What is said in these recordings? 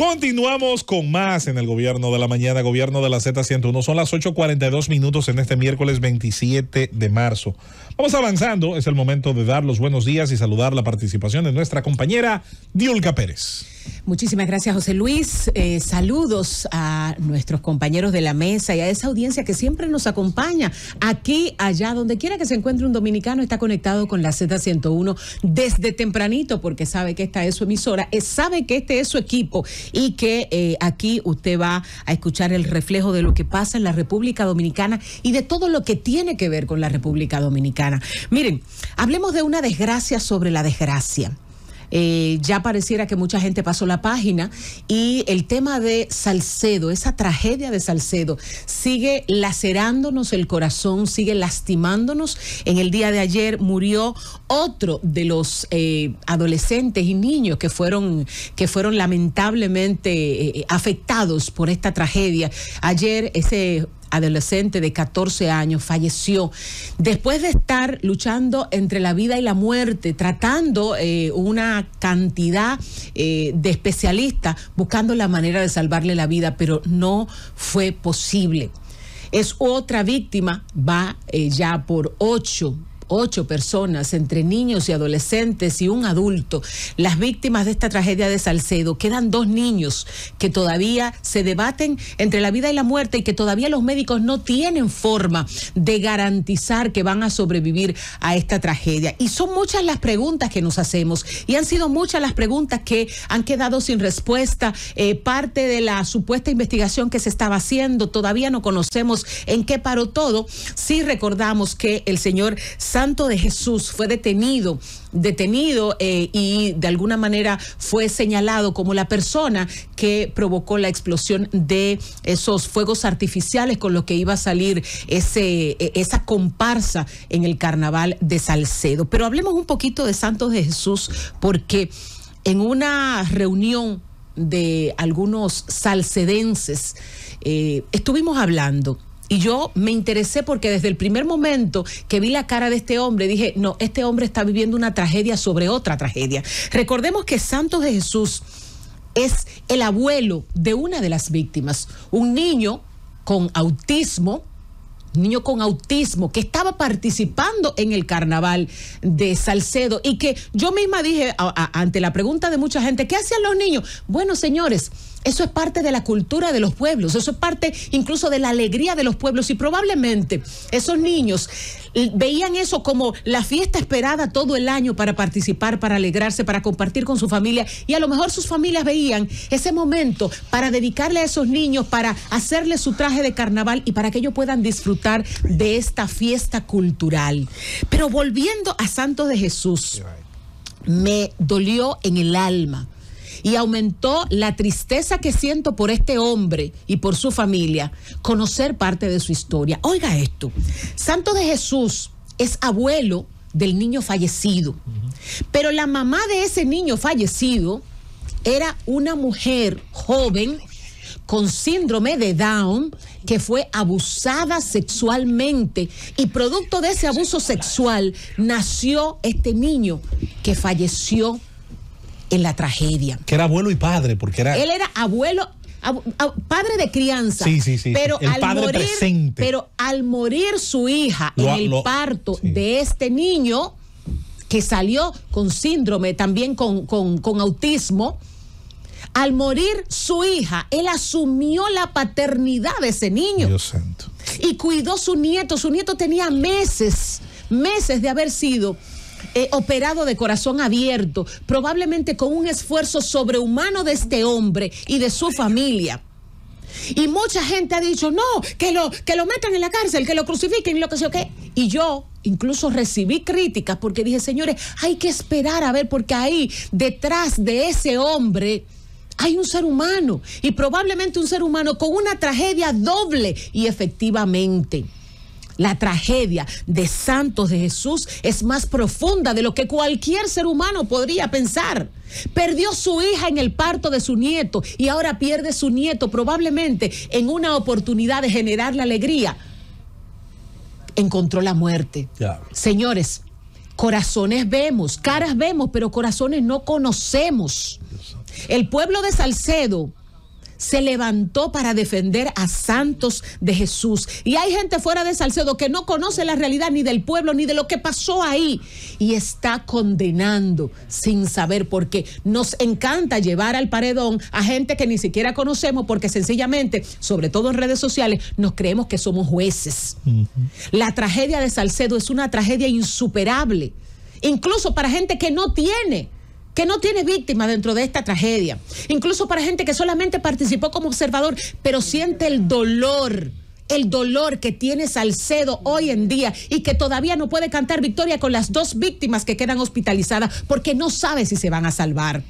Continuamos con más en el gobierno de la mañana, gobierno de la Z101. Son las 8.42 minutos en este miércoles 27 de marzo. Vamos avanzando, es el momento de dar los buenos días y saludar la participación de nuestra compañera Diulca Pérez. Muchísimas gracias, José Luis. Eh, saludos a nuestros compañeros de la mesa y a esa audiencia que siempre nos acompaña aquí, allá, donde quiera que se encuentre un dominicano, está conectado con la Z101 desde tempranito porque sabe que esta es su emisora, eh, sabe que este es su equipo y que eh, aquí usted va a escuchar el reflejo de lo que pasa en la República Dominicana y de todo lo que tiene que ver con la República Dominicana. Miren, hablemos de una desgracia sobre la desgracia. Eh, ya pareciera que mucha gente pasó la página y el tema de Salcedo, esa tragedia de Salcedo, sigue lacerándonos el corazón, sigue lastimándonos. En el día de ayer murió otro de los eh, adolescentes y niños que fueron, que fueron lamentablemente eh, afectados por esta tragedia. Ayer ese adolescente de 14 años, falleció después de estar luchando entre la vida y la muerte, tratando eh, una cantidad eh, de especialistas, buscando la manera de salvarle la vida, pero no fue posible. Es otra víctima, va eh, ya por ocho ocho personas, entre niños y adolescentes y un adulto. Las víctimas de esta tragedia de Salcedo quedan dos niños que todavía se debaten entre la vida y la muerte y que todavía los médicos no tienen forma de garantizar que van a sobrevivir a esta tragedia. Y son muchas las preguntas que nos hacemos y han sido muchas las preguntas que han quedado sin respuesta. Eh, parte de la supuesta investigación que se estaba haciendo, todavía no conocemos en qué paró todo. Sí recordamos que el señor Salcedo, Santo de Jesús fue detenido, detenido eh, y de alguna manera fue señalado como la persona que provocó la explosión de esos fuegos artificiales con los que iba a salir ese, e, esa comparsa en el carnaval de Salcedo. Pero hablemos un poquito de Santos de Jesús porque en una reunión de algunos salcedenses eh, estuvimos hablando y yo me interesé porque desde el primer momento que vi la cara de este hombre, dije, no, este hombre está viviendo una tragedia sobre otra tragedia. Recordemos que Santos de Jesús es el abuelo de una de las víctimas, un niño con autismo niño con autismo, que estaba participando en el carnaval de Salcedo y que yo misma dije ante la pregunta de mucha gente, ¿qué hacían los niños? Bueno, señores, eso es parte de la cultura de los pueblos, eso es parte incluso de la alegría de los pueblos y probablemente esos niños veían eso como la fiesta esperada todo el año para participar, para alegrarse, para compartir con su familia y a lo mejor sus familias veían ese momento para dedicarle a esos niños, para hacerles su traje de carnaval y para que ellos puedan disfrutar de esta fiesta cultural. Pero volviendo a santo de Jesús, me dolió en el alma y aumentó la tristeza que siento por este hombre y por su familia, conocer parte de su historia. Oiga esto, Santo de Jesús es abuelo del niño fallecido, pero la mamá de ese niño fallecido era una mujer joven con síndrome de Down que fue abusada sexualmente y producto de ese abuso sexual nació este niño que falleció en la tragedia. Que era abuelo y padre, porque era... Él era abuelo padre de crianza. Sí, sí, sí. Pero, el al padre morir, presente. pero al morir su hija en el parto de este niño que salió con síndrome, también con, con, con autismo, al morir su hija, él asumió la paternidad de ese niño. santo. Y cuidó su nieto. Su nieto tenía meses, meses de haber sido eh, operado de corazón abierto, probablemente con un esfuerzo sobrehumano de este hombre y de su familia. Y mucha gente ha dicho, no, que lo, que lo metan en la cárcel, que lo crucifiquen, lo que sea, Y yo incluso recibí críticas porque dije, señores, hay que esperar a ver, porque ahí, detrás de ese hombre, hay un ser humano y probablemente un ser humano con una tragedia doble y efectivamente. La tragedia de Santos de Jesús es más profunda de lo que cualquier ser humano podría pensar. Perdió su hija en el parto de su nieto y ahora pierde su nieto probablemente en una oportunidad de generar la alegría. Encontró la muerte. Señores, Corazones vemos, caras vemos, pero corazones no conocemos. El pueblo de Salcedo se levantó para defender a santos de Jesús. Y hay gente fuera de Salcedo que no conoce la realidad ni del pueblo ni de lo que pasó ahí y está condenando sin saber por qué. Nos encanta llevar al paredón a gente que ni siquiera conocemos porque sencillamente, sobre todo en redes sociales, nos creemos que somos jueces. La tragedia de Salcedo es una tragedia insuperable, incluso para gente que no tiene que no tiene víctima dentro de esta tragedia, incluso para gente que solamente participó como observador, pero siente el dolor el dolor que tiene Salcedo hoy en día y que todavía no puede cantar victoria con las dos víctimas que quedan hospitalizadas porque no sabe si se van a salvar.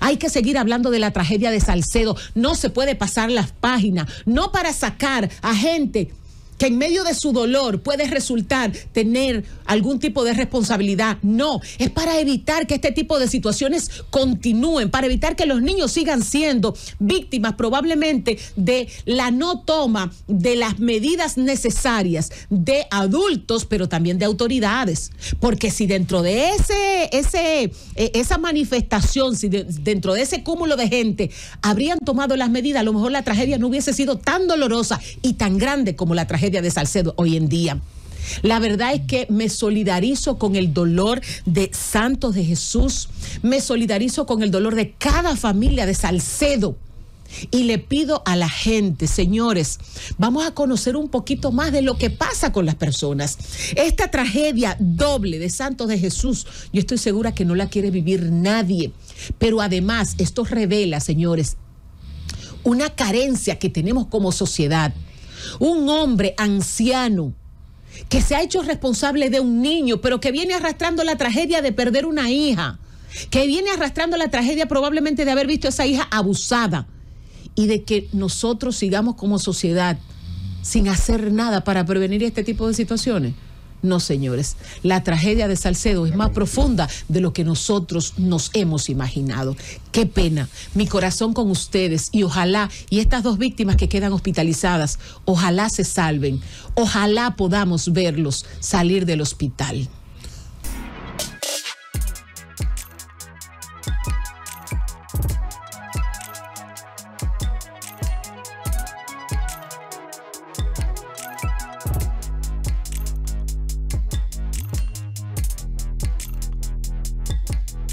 Hay que seguir hablando de la tragedia de Salcedo. No se puede pasar las páginas, no para sacar a gente que en medio de su dolor puede resultar tener algún tipo de responsabilidad. No, es para evitar que este tipo de situaciones continúen, para evitar que los niños sigan siendo víctimas probablemente de la no toma de las medidas necesarias de adultos, pero también de autoridades. Porque si dentro de ese, ese, e, esa manifestación, si dentro de ese cúmulo de gente habrían tomado las medidas, a lo mejor la tragedia no hubiese sido tan dolorosa y tan grande como la tragedia de Salcedo hoy en día. La verdad es que me solidarizo con el dolor de Santos de Jesús, me solidarizo con el dolor de cada familia de Salcedo. Y le pido a la gente, señores, vamos a conocer un poquito más de lo que pasa con las personas. Esta tragedia doble de Santos de Jesús, yo estoy segura que no la quiere vivir nadie. Pero además, esto revela, señores, una carencia que tenemos como sociedad un hombre anciano que se ha hecho responsable de un niño, pero que viene arrastrando la tragedia de perder una hija, que viene arrastrando la tragedia probablemente de haber visto a esa hija abusada y de que nosotros sigamos como sociedad sin hacer nada para prevenir este tipo de situaciones. No, señores, la tragedia de Salcedo es más profunda de lo que nosotros nos hemos imaginado. Qué pena. Mi corazón con ustedes y ojalá, y estas dos víctimas que quedan hospitalizadas, ojalá se salven. Ojalá podamos verlos salir del hospital.